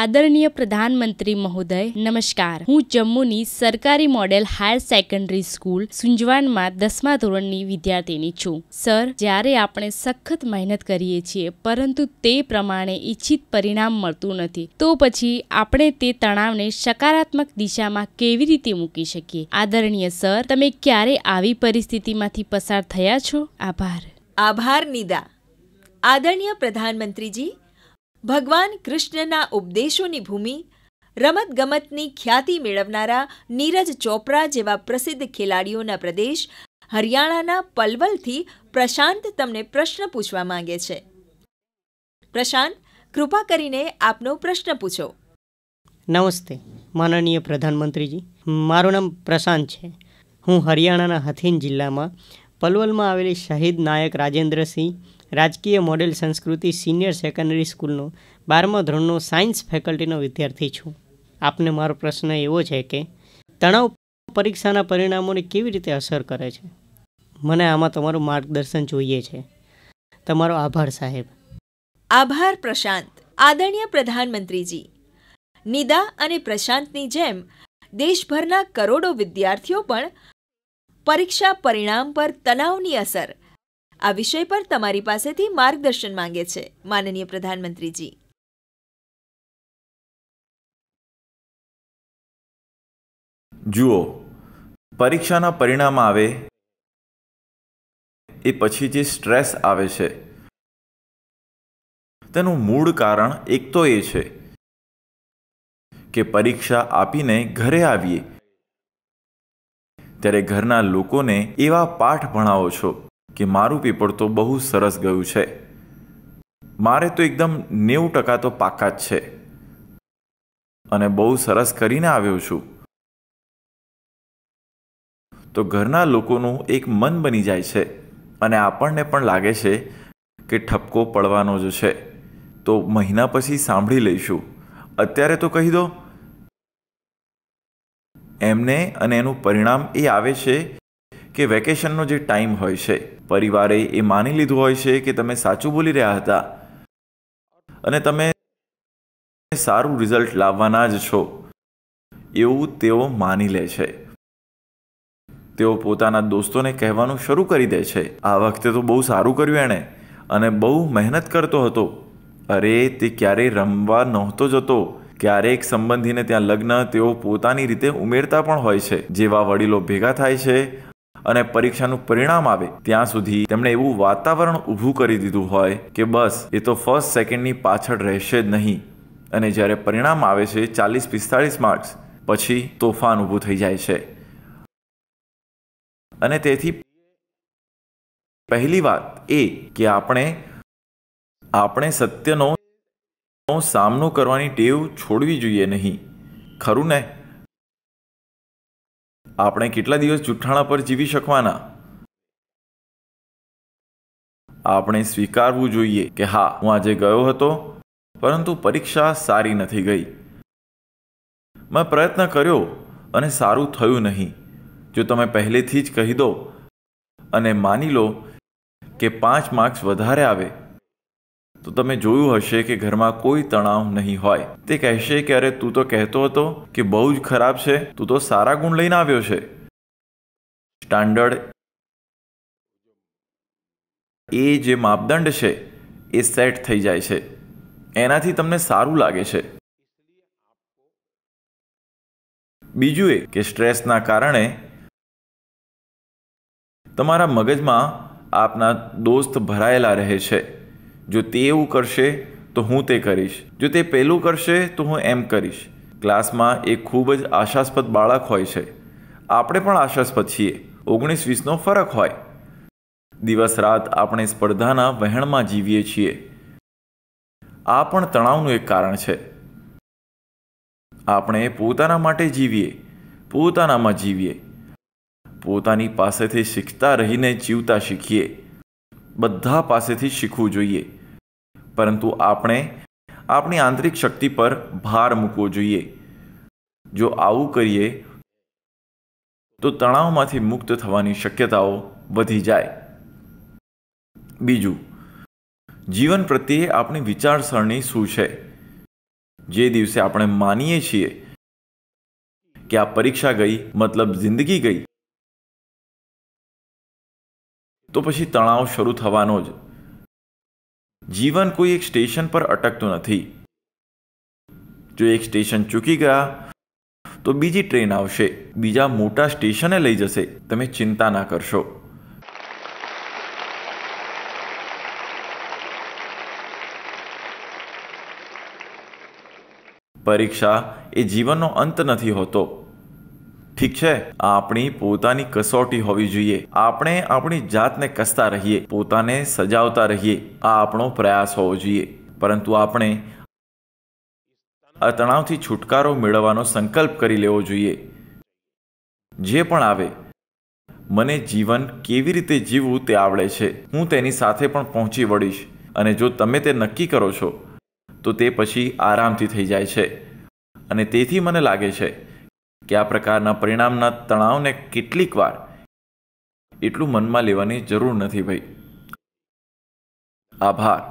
આદરણીય પ્રધાનમંત્રી મહોદય નમસ્કાર હું જમ્મુની સરકારી મોડેલ હાયર સેકન્ડરી સ્કૂલ સુંજવાનમાં દસમા ધોરણની વિદ્યાર્થીની છું સર જ્યારે આપણે સખત મહેનત કરીએ છીએ પરંતુ તે પ્રમાણે ઈચ્છિત પરિણામ મળતું નથી તો પછી આપણે તે તણાવને સકારાત્મક દિશામાં કેવી રીતે મૂકી શકીએ આદરણીય સર તમે ક્યારે આવી પરિસ્થિતિમાંથી પસાર થયા છો આભાર આભાર નિદા આદરણીય પ્રધાનમંત્રીજી ભગવાન કૃષ્ણના ઉપદેશોની ભૂમિ રમતગમતની ખ્યાતિ મેળવનારા નીરજ ચોપરા જેવા પ્રસિદ્ધ ખેલાડીઓના પ્રદેશ હરિયાણાના પલવલથી પ્રશાંત તમને પ્રશ્ન પૂછવા માંગે છે પ્રશાંત કૃપા કરીને આપનો પ્રશ્ન પૂછો નમસ્તે માનનીય પ્રધાનમંત્રીજી મારું નામ પ્રશાંત છે હું હરિયાણાના હથીન જિલ્લામાં પલવલમાં આવેલી શહીદ નાયક રાજેન્દ્રસિંહ રાજકીય મોડેલ સંસ્કૃતિ સિનિયર સેકન્ડરી સ્કૂલનો બારમા ધોરણનો સાયન્સ ફેકલ્ટીનો વિદ્યાર્થી છું આપને મારો પ્રશ્ન એવો છે કે તણાવ પરીક્ષાના પરિણામોને કેવી રીતે અસર કરે છે મને આમાં તમારું માર્ગદર્શન જોઈએ છે તમારો આભાર સાહેબ આભાર પ્રશાંત આદરણીય પ્રધાનમંત્રીજી નિદા અને પ્રશાંતની જેમ દેશભરના કરોડો વિદ્યાર્થીઓ પણ પરીક્ષા પરિણામ પર તણાવની અસર આ વિષય પર તમારી પાસેથી માર્ગદર્શન માંગે છે માનનીય પ્રધાનમંત્રીજી જુઓ પરીક્ષાના પરિણામ આવે એ પછી જે સ્ટ્રેસ આવે છે તેનું મૂળ કારણ એક તો એ છે કે પરીક્ષા આપીને ઘરે આવીએ ત્યારે ઘરના લોકોને એવા પાઠ ભણાવો છો કે મારું પેપર તો બહુ સરસ ગયું છે મારે તો એકદમ નેવું ટકા તો પાકા જ છે અને બહુ સરસ કરીને આવ્યો છું તો ઘરના લોકોનું એક મન બની જાય છે અને આપણને પણ લાગે છે કે ઠપકો પડવાનો જ છે તો મહિના પછી સાંભળી લઈશું અત્યારે તો કહી દો એમને અને એનું પરિણામ એ આવે છે કે વેકેશનનો જે ટાઈમ હોય છે પરિવારે એ માની લીધું હોય છે કે તમે સાચું બોલી રહ્યા હતા અને તમે સારું રિઝલ્ટ લાવવાના જ છો એવું તેઓ માની લે છે તેઓ પોતાના દોસ્તોને કહેવાનું શરૂ કરી દે છે આ વખતે તો બહુ સારું કર્યું એણે અને બહુ મહેનત કરતો હતો અરે તે ક્યારેય રમવા નહોતો જતો ક્યારેક સંબંધીને ત્યાં લગ્ન તેઓ પોતાની રીતે ઉમેરતા પણ હોય છે જેવા વડીલો ભેગા થાય છે અને પરીક્ષાનું પરિણામ આવે ત્યાં સુધી તેમણે એવું વાતાવરણ ઊભું કરી દીધું હોય કે બસ એ તો ફર્સ્ટ સેકન્ડની પાછળ રહેશે જ નહીં અને જ્યારે પરિણામ આવે છે ચાલીસ પિસ્તાળીસ માર્ક્સ પછી તોફાન ઊભું થઈ જાય છે અને તેથી પહેલી વાત એ કે આપણે આપણે સત્યનો સામનો કરવાની ટેવ છોડવી જોઈએ નહીં ખરું ને આપણે કેટલા દિવસ જુઠ્ઠાણા પર જીવી શકવાના આપણે સ્વીકારવું જોઈએ કે હા હું આજે ગયો હતો પરંતુ પરીક્ષા સારી નથી ગઈ મેં પ્રયત્ન કર્યો અને સારું થયું નહીં જો તમે પહેલેથી જ કહી દો અને માની લો કે પાંચ માર્ક્સ વધારે આવે તો તમે જોયું હશે કે ઘરમાં કોઈ તણાવ નહીં હોય તે કહેશે કે અરે તું તો કહેતો હતો કે બહુ જ ખરાબ છે તું તો સારા ગુણ લઈને આવ્યો છે સ્ટાન્ડર્ડ એ જે માપદંડ છે એ સેટ થઈ જાય છે એનાથી તમને સારું લાગે છે બીજું એ કે સ્ટ્રેસના કારણે તમારા મગજમાં આપના દોસ્ત ભરાયેલા રહે છે જો તે એવું કરશે તો હું તે કરીશ જો તે પહેલું કરશે તો હું એમ કરીશ ક્લાસમાં એ ખૂબ જ આશાસ્પદ બાળક હોય છે આપણે પણ આશાસ્પદ છીએ ઓગણીસ વીસનો ફરક હોય દિવસ રાત આપણે સ્પર્ધાના વહેણમાં જીવીએ છીએ આ પણ તણાવનું એક કારણ છે આપણે પોતાના માટે જીવીએ પોતાનામાં જીવીએ પોતાની પાસેથી શીખતા રહીને જીવતા શીખીએ બધા પાસેથી શીખવું જોઈએ પરંતુ આપણે આપણી આંતરિક શક્તિ પર ભાર મૂકવો જોઈએ જો આવું કરીએ તો તણાવમાંથી મુક્ત થવાની શક્યતાઓ વધી જાય બીજું જીવન પ્રત્યે આપણી વિચારસરણી શું છે જે દિવસે આપણે માનીએ છીએ કે આ પરીક્ષા ગઈ મતલબ જિંદગી ગઈ તો પછી તણાવ શરૂ થવાનો જ જીવન કોઈ એક સ્ટેશન પર અટકતું નથી જો એક સ્ટેશન ચૂકી ગયા તો બીજી ટ્રેન આવશે બીજા મોટા સ્ટેશને લઈ જશે તમે ચિંતા ના કરશો પરીક્ષા એ જીવનનો અંત નથી હોતો ઠીક છે આપણી પોતાની કસોટી હોવી જોઈએ આપણે આપણી જાતને કસતા રહીએ પોતાને સજાવતા રહીએ આ આપણો પ્રયાસ હોવો જોઈએ પરંતુ આપણે આ તણાવથી છુટકારો મેળવવાનો સંકલ્પ કરી લેવો જોઈએ જે પણ આવે મને જીવન કેવી રીતે જીવવું તે આવડે છે હું તેની સાથે પણ પહોંચી વળીશ અને જો તમે તે નક્કી કરો છો તો તે પછી આરામથી થઈ જાય છે અને તેથી મને લાગે છે કે આ પ્રકારના પરિણામના તણાવને કેટલીક વાર એટલું મનમાં લેવાની જરૂર નથી ભાઈ આભાર